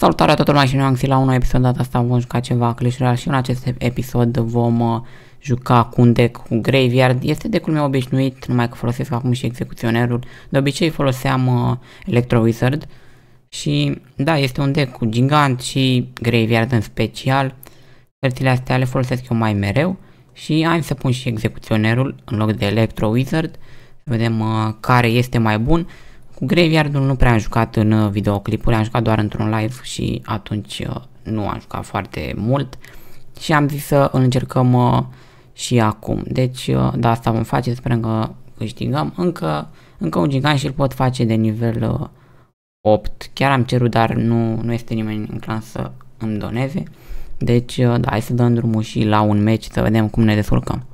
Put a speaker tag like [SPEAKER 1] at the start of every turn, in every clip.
[SPEAKER 1] Salutare tuturor mai și noi am la un nou episod, data asta vom juca ceva Clash Royale și în acest episod vom uh, juca cu un deck cu Graveyard. Este decul meu obișnuit, numai că folosesc acum și execuționerul. De obicei foloseam uh, Electro Wizard și da, este un deck cu Gigant și Graveyard în special. Cărțile astea le folosesc eu mai mereu și am să pun și execuționerul în loc de Electro Wizard. Vedem uh, care este mai bun. Cu Graveyard-ul nu prea am jucat în uh, videoclipuri, am jucat doar într-un live și atunci uh, nu am jucat foarte mult și am zis să îl încercăm uh, și acum. Deci da, asta vom face, sperăm că câștigăm. Încă, încă un gigant și îl pot face de nivel 8. Chiar am cerut, dar nu, nu este nimeni în clan să îmi doneze. Deci, da, hai să dăm drumul și la un meci să vedem cum ne descurcăm.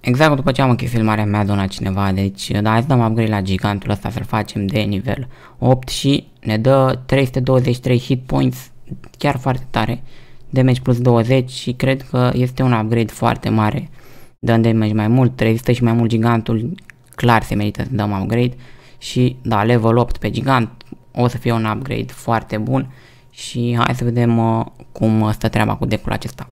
[SPEAKER 1] Exact după ce am închis filmarea mea dona cineva, deci da, hai să dăm upgrade la gigantul ăsta să-l facem de nivel 8 și ne dă 323 hit points, chiar foarte tare, damage plus 20 și cred că este un upgrade foarte mare. Dăm damage mai mult, rezistă și mai mult gigantul, clar se merită să dăm upgrade și da, level 8 pe gigant o să fie un upgrade foarte bun și hai să vedem uh, cum stă treaba cu decul acesta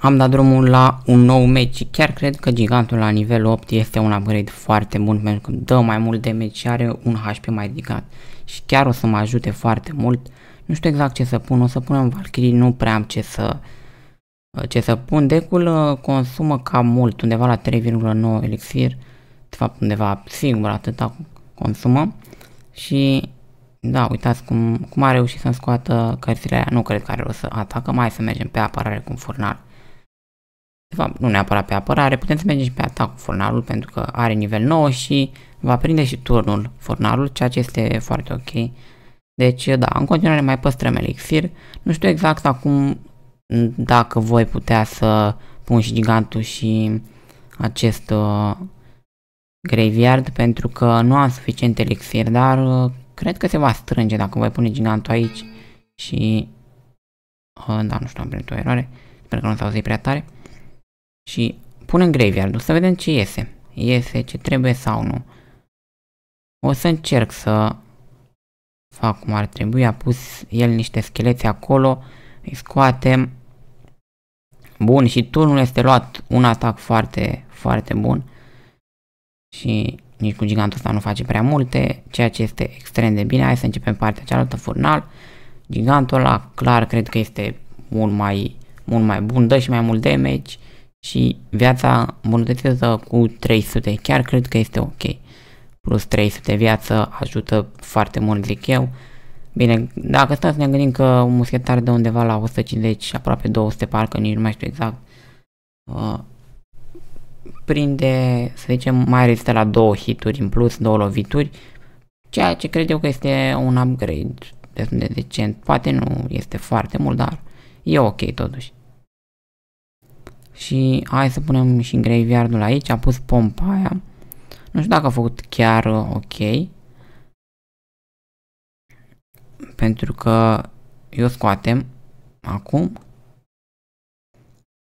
[SPEAKER 1] am dat drumul la un nou meci și chiar cred că gigantul la nivel 8 este un upgrade foarte bun pentru că dă mai mult meci și are un HP mai ridicat și chiar o să mă ajute foarte mult. Nu știu exact ce să pun, o să punem Valkyrie, nu prea am ce să, ce să pun. Decul uh, consumă cam mult, undeva la 3,9 elixir, de fapt undeva singur atâta consumă și da, uitați cum, cum a reușit să-mi scoată cărțile aia, nu cred că are rost să atacă, mai să mergem pe apărare cu un furnal de fapt nu neapărat pe apărare, putem să mergem și pe atac cu fornarul pentru că are nivel 9 și va prinde și turnul fornarul, ceea ce este foarte ok. Deci da, în continuare mai păstrăm elixir. Nu știu exact acum dacă voi putea să pun și gigantul și acest uh, graveyard pentru că nu am suficient elixir, dar uh, cred că se va strânge dacă voi pune gigantul aici și... Uh, da, nu știu, am primit o eroare. Sper că nu s-a auzit prea tare și pun în graveyard să vedem ce iese. Iese ce trebuie sau nu. O să încerc să fac cum ar trebui. A pus el niște schelețe acolo. Îi scoatem. Bun, și turnul este luat un atac foarte, foarte bun. Și nici cu gigantul ăsta nu face prea multe, ceea ce este extrem de bine. Hai să începem partea cealaltă, furnal. Gigantul ăla, clar, cred că este mult mai, mult mai bun, dă și mai mult damage și viața îmbunătățează cu 300, chiar cred că este ok. Plus 300 viață ajută foarte mult, zic eu. Bine, dacă stați ne gândim că un muschetar de undeva la 150, aproape 200, parcă nici nu mai știu exact, uh, prinde, să zicem, mai rezistă la două hituri în plus, două lovituri, ceea ce cred eu că este un upgrade destul de decent. Poate nu este foarte mult, dar e ok totuși și hai să punem și graveyard-ul aici, a pus pompa aia. Nu știu dacă a făcut chiar uh, ok. Pentru că eu scoatem acum.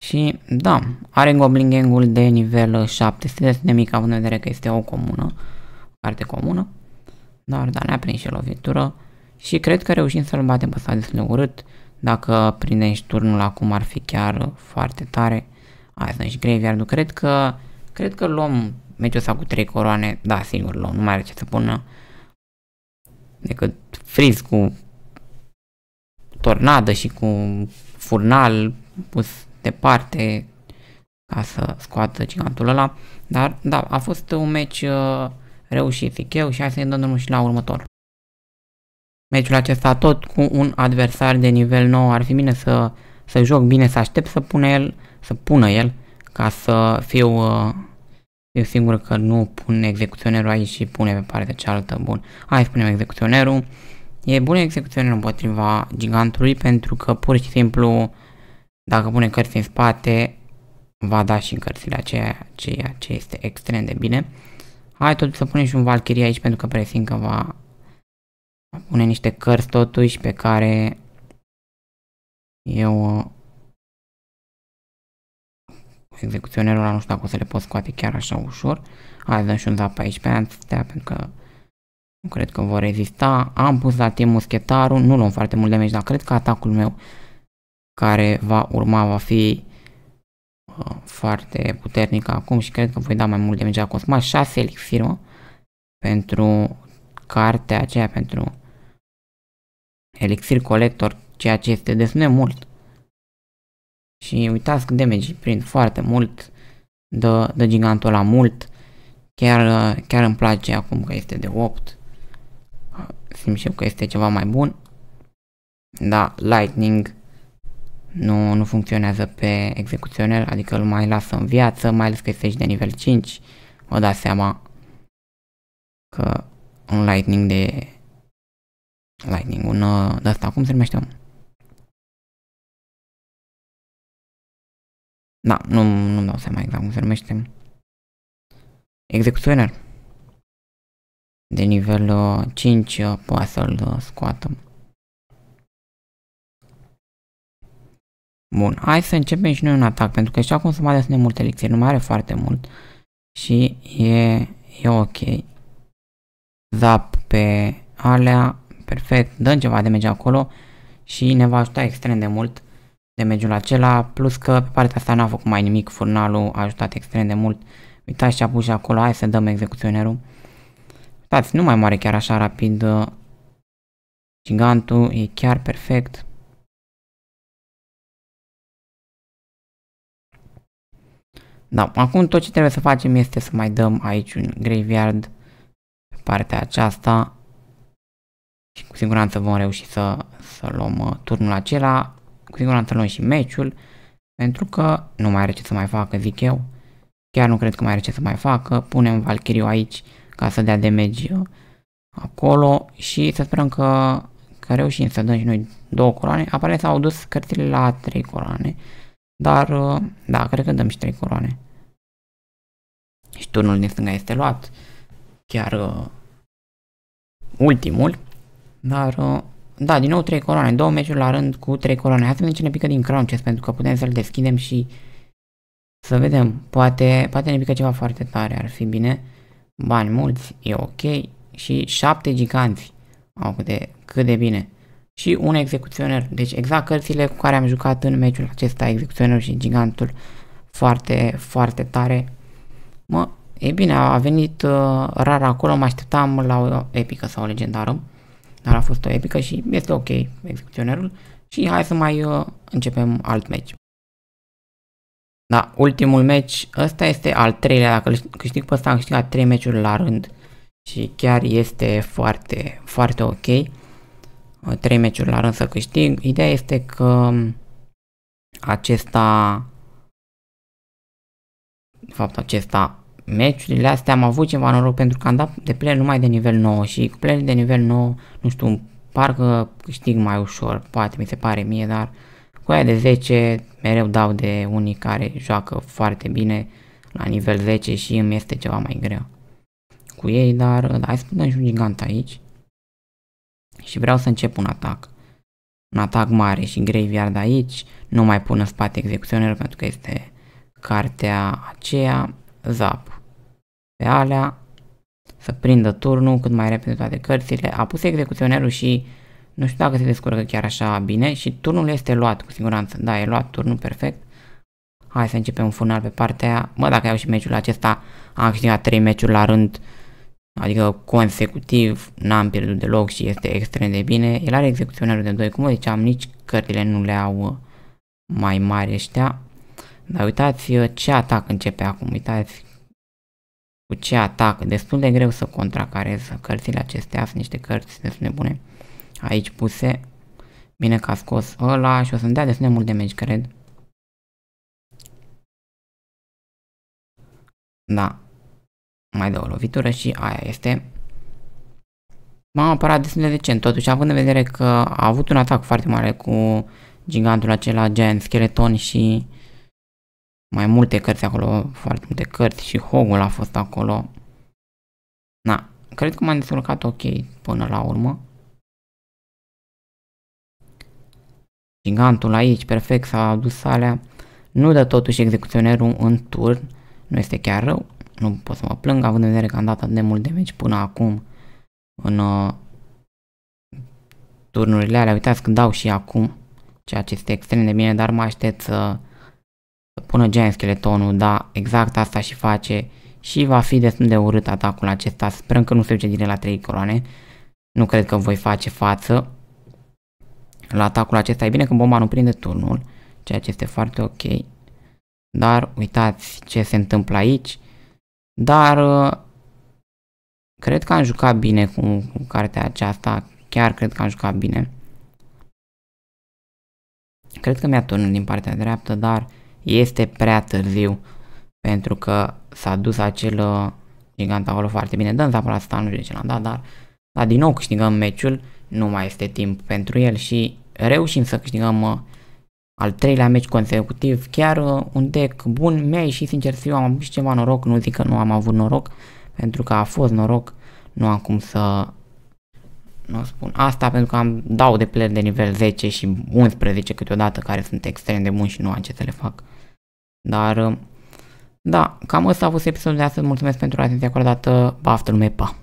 [SPEAKER 1] Și da, are Goblin gang de nivel 7, este destul de mic având în vedere că este o comună, o carte comună. Dar da, ne-a prins și lovitură și cred că reușim să-l batem pe de urât. Dacă prindești turnul acum ar fi chiar uh, foarte tare. Asta și graveyard-ul. Cred că, cred că luăm meciul ăsta cu 3 coroane. Da, sigur luăm. Nu mai are ce să pună decât friz cu tornadă și cu furnal pus departe ca să scoată gigantul ăla. Dar da, a fost un meci uh, reușit, zic eu, și hai să ne dăm drumul și la următor meciul acesta tot cu un adversar de nivel nou. Ar fi bine să, să joc bine, să aștept să pună el, să pună el ca să fiu, uh, fiu sigur că nu pun execuționerul aici și pune pe partea cealaltă. Bun, hai să punem execuționerul. E bun execuționerul împotriva gigantului pentru că pur și simplu dacă pune cărți în spate va da și cărțile aceea, ceea ce este extrem de bine. Hai tot să punem și un Valkyrie aici pentru că presim că va pune niște cărți totuși pe care eu execuționerul ăla nu știu dacă o să le pot scoate chiar așa ușor. Hai, dăm și un zap aici pe astea, pentru că nu cred că vor rezista. Am pus la timp muschetarul, nu luăm foarte mult damage, dar cred că atacul meu care va urma va fi uh, foarte puternic acum și cred că voi da mai mult damage la Cosma. 6 elixir, mă, pentru cartea aceea, pentru Elixir Collector, ceea ce este destul de mult. Și uitați că damage prind foarte mult, dă, dă gigantul la mult, chiar, chiar îmi place acum că este de 8. Simt și eu că este ceva mai bun. Da, Lightning nu, nu funcționează pe execuționer, adică îl mai lasă în viață, mai ales că este și de nivel 5. Vă dați seama că un Lightning de Lightning, un uh, asta, cum se numește? Da, nu, nu-mi dau seama exact cum se numește. Executioner. De nivel 5 uh, uh, poate să-l uh, scoată. Bun, hai să începem și noi un atac, pentru că și acum să mai de multe lecții, nu mai are foarte mult și e, e ok. Zap pe alea, Perfect, dăm ceva damage acolo și ne va ajuta extrem de mult damageul acela, plus că pe partea asta n-a făcut mai nimic, furnalul a ajutat extrem de mult. Uitați ce a pus acolo, hai să dăm execuționerul. Uitați, nu mai moare chiar așa rapid uh, gigantul, e chiar perfect. Da, acum tot ce trebuie să facem este să mai dăm aici un graveyard pe partea aceasta și cu siguranță vom reuși să, să luăm uh, turnul acela, cu siguranță luăm și meciul, pentru că nu mai are ce să mai facă, zic eu. Chiar nu cred că mai are ce să mai facă, punem Valkyrie aici ca să dea damage uh, acolo și să sperăm că, că reușim să dăm și noi două coroane. Apare s-au dus cărțile la trei coroane, dar uh, da, cred că dăm și trei coroane. Și turnul din stânga este luat, chiar uh, ultimul. Dar, uh, da, din nou 3 coroane, două meciuri la rând cu 3 coroane. Hai să vedem ce ne pică din Crown Chest, pentru că putem să-l deschidem și să vedem. Poate, poate ne pică ceva foarte tare, ar fi bine. Bani mulți, e ok. Și 7 giganți. Au, cât de, cât de bine. Și un execuționer. Deci exact cărțile cu care am jucat în meciul acesta, execuționer și gigantul. Foarte, foarte tare. Mă, e bine, a venit uh, rar acolo, mă așteptam la o epică sau o legendară dar a fost o epică și este ok execuționerul și hai să mai uh, începem alt meci. Da, ultimul meci, ăsta este al treilea, dacă îl câștig pe ăsta am câștigat 3 meciuri la rând și chiar este foarte, foarte ok. 3 uh, meciuri la rând să câștig. Ideea este că um, acesta de fapt acesta meciurile astea am avut ceva noroc pentru că am dat de player numai de nivel 9 și cu player de nivel 9, nu știu, parcă câștig mai ușor, poate mi se pare mie, dar cu aia de 10 mereu dau de unii care joacă foarte bine la nivel 10 și îmi este ceva mai greu cu ei, dar da, hai să putem și un gigant aici și vreau să încep un atac. Un atac mare și graveyard aici, nu mai pun în spate execuționerul pentru că este cartea aceea zap pe alea, să prindă turnul cât mai repede toate cărțile. A pus execuționerul și nu știu dacă se descurcă chiar așa bine și turnul este luat cu siguranță. Da, e luat turnul perfect. Hai să începem un funal pe partea aia. Mă, dacă iau și meciul acesta, am câștigat 3 meciuri la rând, adică consecutiv, n-am pierdut deloc și este extrem de bine. El are execuționerul de 2, cum vă ziceam, nici cărțile nu le au mai mari ăștia. Dar uitați ce atac începe acum, uitați cu ce atac. Destul de greu să contracarez cărțile acestea, sunt niște cărți destul de bune aici puse. Bine că a scos ăla și o să-mi dea destul de mult damage, cred. Da. Mai dă o lovitură și aia este. M-am apărat destul de decent, totuși, având în vedere că a avut un atac foarte mare cu gigantul acela, Giant Skeleton și mai multe cărți acolo, foarte multe cărți și Hogul a fost acolo. Na, cred că m-am descurcat ok până la urmă. Gigantul aici, perfect, s-a adus salea. Nu dă totuși execuționerul în turn, nu este chiar rău. Nu pot să mă plâng, având în vedere că am dat atât de mult damage până acum în uh, turnurile alea. Uitați că dau și acum, ceea ce este extrem de bine, dar mă aștept să... Uh, pună gen scheletonul, da, exact asta și face și va fi destul de urât atacul acesta, sperăm că nu se duce direct la 3 coroane, nu cred că voi face față la atacul acesta, e bine că bomba nu prinde turnul, ceea ce este foarte ok, dar uitați ce se întâmplă aici, dar uh, cred că am jucat bine cu, cu cartea aceasta, chiar cred că am jucat bine. Cred că mi-a turnul din partea dreaptă, dar este prea târziu pentru că s-a dus acel uh, gigant acolo foarte bine. Dăm zapăra asta, nu știu ce l-am dat, dar, dar din nou câștigăm meciul, nu mai este timp pentru el și reușim să câștigăm uh, al treilea meci consecutiv, chiar uh, un deck bun mi-a ieșit sincer eu am avut și ceva noroc, nu zic că nu am avut noroc, pentru că a fost noroc, nu am cum să nu spun asta pentru că am dau de player de nivel 10 și 11 câteodată care sunt extrem de buni și nu am ce să le fac. Dar da, cam ăsta a fost episodul de astăzi. Mulțumesc pentru atenția acordată. Pa, lume, pa!